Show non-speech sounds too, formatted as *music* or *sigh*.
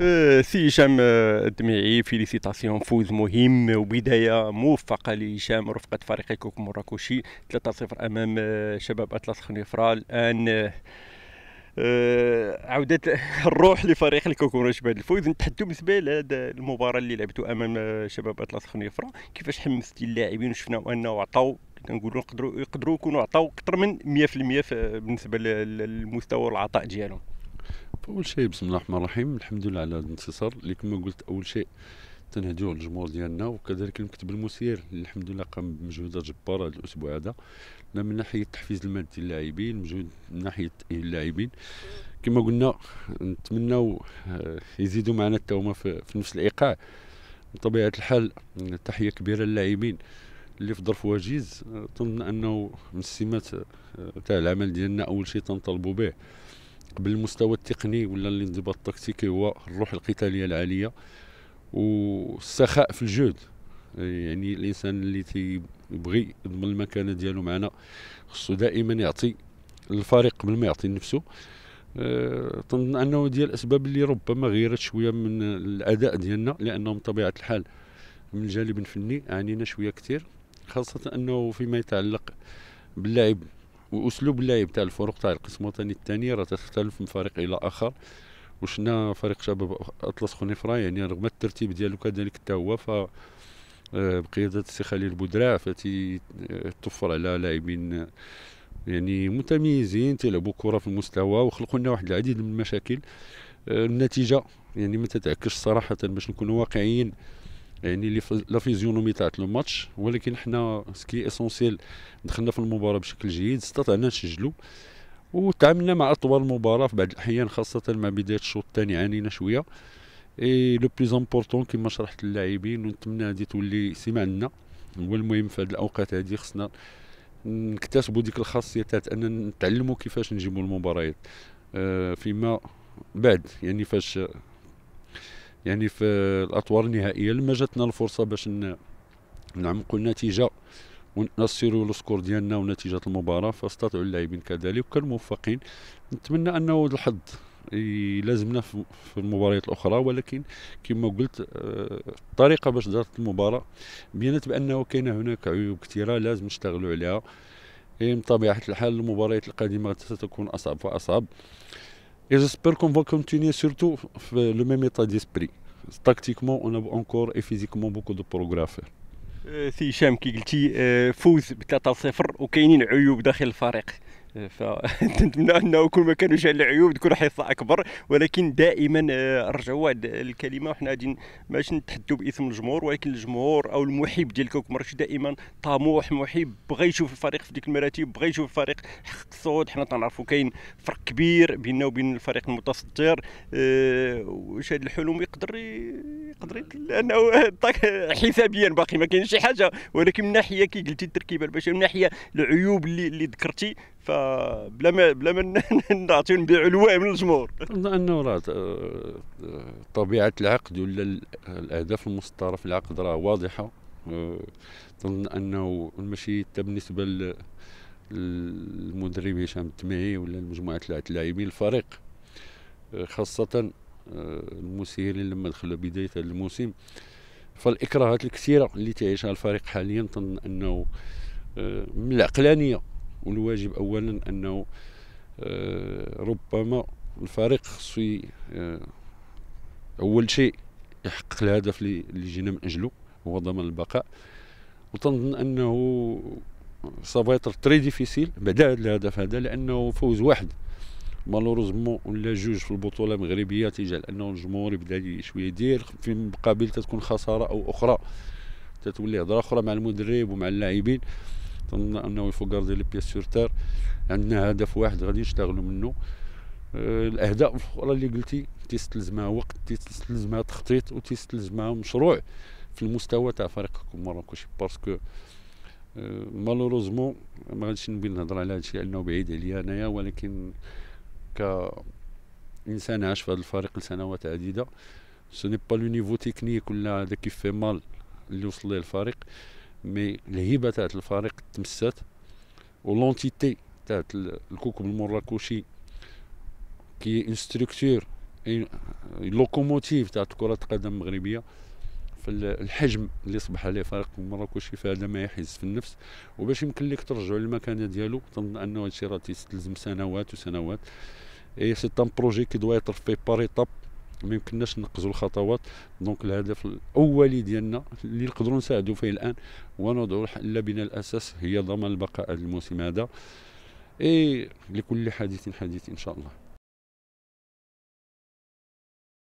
آه، سي هشام آه، الدميعي فيليسيتاسيون فوز مهم وبدايه موفقه لهشام رفقه فريق كوك مراكشي 3-0 امام آه، شباب اطلس خنيفرة الان عودة *laughs* الروح لفريق الكوكوروش بعد الفوز نتحدوا بالنسبة لهذا المباراة اللي لعبتوا أمام شباب أطلس خنيفرة كيفاش حمستي اللاعبين وشفنا أنه عطاو كنقولوا نقدروا يقدروا يكونوا عطاو أكثر من 100% بالنسبة للمستوى والعطاء ديالهم اول شيء بسم الله الرحمن الرحيم الحمد لله على الانتصار اللي كما قلت اول شيء تنهديو الجمهور ديالنا وكذلك المكتب المسير اللي الحمد لله قام بمجهودات جباره هذا الاسبوع هذا لا من ناحيه التحفيز المادي للاعبين مجهود من ناحيه تاهيل اللاعبين كما قلنا نتمناو آه، يزيدوا معنا حتى هما في, في نفس الايقاع بطبيعه الحال تحيه كبيره للاعبين اللي في ظرف وجيز آه، تنظن انه من السمات آه، تاع العمل ديالنا اول شيء تنطلبوا به بالمستوى التقني ولا الانضباط التكتيكي هو الروح القتاليه العاليه والسخاء في الجهد يعني الانسان اللي تيبغي يضمن المكانه ديالو معنا خصو دائما يعطي الفريق قبل ما يعطي نفسه تنظن أه انه ديال الاسباب اللي ربما غيرت شويه من الاداء ديالنا لانه بطبيعه طبيعه الحال من جانب فني عانينا شويه كثير خاصه انه فيما يتعلق باللاعب واسلوب اللعب تاع الفرق تاع القسم الوطني الثاني راه تختلف من فريق الى اخر وشنا فريق شباب اطلس خنيفرة يعني رغم الترتيب ديالو كذلك حتى هو ف آه، بقياده السي خليل بودراع فتي آه، توفر على لاعبين آه، يعني متميزين تيلعبوا كره في المستوى وخلقوا لنا واحد العديد من المشاكل النتيجه يعني ما تتعكش صراحه باش نكونوا واقعيين يعني لا فيزيونومي تاع لو ماتش ولكن حنا سكي اسونسيال دخلنا في المباراه بشكل جيد استطعنا نسجلوا وتعاملنا مع اطوال المباراه في بعض الاحيان خاصه مع بدايه الشوط الثاني عانينا شويه اي لو بليز امبورطون كما شرحت للاعبين ونتمنى هذه تولي سمع لنا هو المهم في هذه الاوقات هذه خصنا نكتسبوا ديك الخاصيه تاعت اننا نتعلموا كيفاش نجيبوا المباريات آه، فيما بعد يعني فاش يعني في الاطوار النهائيه لما جاتنا الفرصه باش نعمقوا النتيجه ونصيروا السكور ديالنا ونتيجه المباراه فاستطاعوا اللاعبين كذلك وكانوا موفقين نتمنى انه الحظ لازمنا في المباريات الاخرى ولكن كما قلت الطريقه آه، باش دارت المباراه بينت بانه كاين هناك عيوب كثيره لازم نشتغلوا عليها بطبيعه الحال المباريات القادمه ستكون اصعب فاصعب Et j'espère qu'on va continuer surtout le même état d'esprit. Tactiquement, on a encore et physiquement beaucoup de progrès à faire. سي هشام كي قلتي فوز ب 3-0 وكاينين عيوب داخل الفريق فنتمنى *laughs* انه كل ما كانوا جا العيوب تكون حصه اكبر ولكن دائما آه، رجعوا هذه الكلمه وحنا غادي ماشي نتحدوا باسم الجمهور ولكن الجمهور او المحب ديال كوك مراكش دائما طموح محب بغى يشوف الفريق في ديك المراتب بغى يشوف الفريق حقق الصعود حنا تنعرفوا كاين فرق كبير بيننا وبين الفريق المتصدر آه، واش هذا الحلم يقدر يقدر لانه *laughs* حسابيا باقي ما كاينش شي حاجه ولكن من ناحيه كي قلتي التركيبه البشريه من ناحيه العيوب اللي, اللي ذكرتي فبلا ما بلا ما *laughs* نعطيو نبيعوا الواعي من الجمهور لانه انه راه طبيعه العقد ولا الاهداف المستطره في العقد راه واضحه تظن أه، انه ماشي حتى بالنسبه للمدرب هشام التمعي ولا لمجموعه اللاعبين الفريق أه، خاصه أه، المسيرين لما دخلوا بدايه هذا الموسم فالاكراهات الكثيره اللي تعيشها الفريق حاليا تظن انه من العقلانيه والواجب اولا انه آه، ربما الفريق خصو آه، اول شيء يحقق الهدف اللي جينا من اجله هو ضمان البقاء وتنظن انه سافيتر تري ديفيسيل بعد هذا الهدف هذا لانه فوز واحد مالوروزمون ولا جوج في البطوله المغربيه تيجعل انه الجمهور يبدا شويه يدير في مقابل تتكون خساره او اخرى تتولي هضره اخرى مع المدرب ومع اللاعبين تنظن انه يفو كاردي لي بياس سور تار عندنا هدف واحد غادي نشتغلوا منه آه، الاهداف الاخرى اللي قلتي تيستلزمها وقت تيستلزمها تخطيط وتيستلزمها مشروع في المستوى تاع فريقكم مراكشي باسكو آه، مالوروزمون ما غاديش نبي نهضر على هادشي لانه بعيد عليا انايا ولكن ك انسان عاش في هذا الفريق لسنوات عديده سو ني با لو نيفو تكنيك ولا هذا كيف في مال اللي وصل ليه الفريق مي الهيبه تاعت الفريق تمسات ولونتيتي تاعت الكوكب المراكشي كي اون ستركتور لوكوموتيف تاعت كره القدم المغربيه في الحجم اللي صبح عليه فريق مراكشي فهذا ما يحز في النفس وباش يمكن لك ترجع للمكانه ديالو تظن انه هادشي راه تيستلزم سنوات وسنوات اي سي ان بروجي كي دوا يترفي بار ايتاب ما يمكنناش نقزوا الخطوات دونك الهدف الاولي ديالنا اللي نقدروا نساعدوا فيه الان وندعو لبناء الاساس هي ضمان البقاء هذا الموسم هذا اي لكل حديث حديث ان شاء الله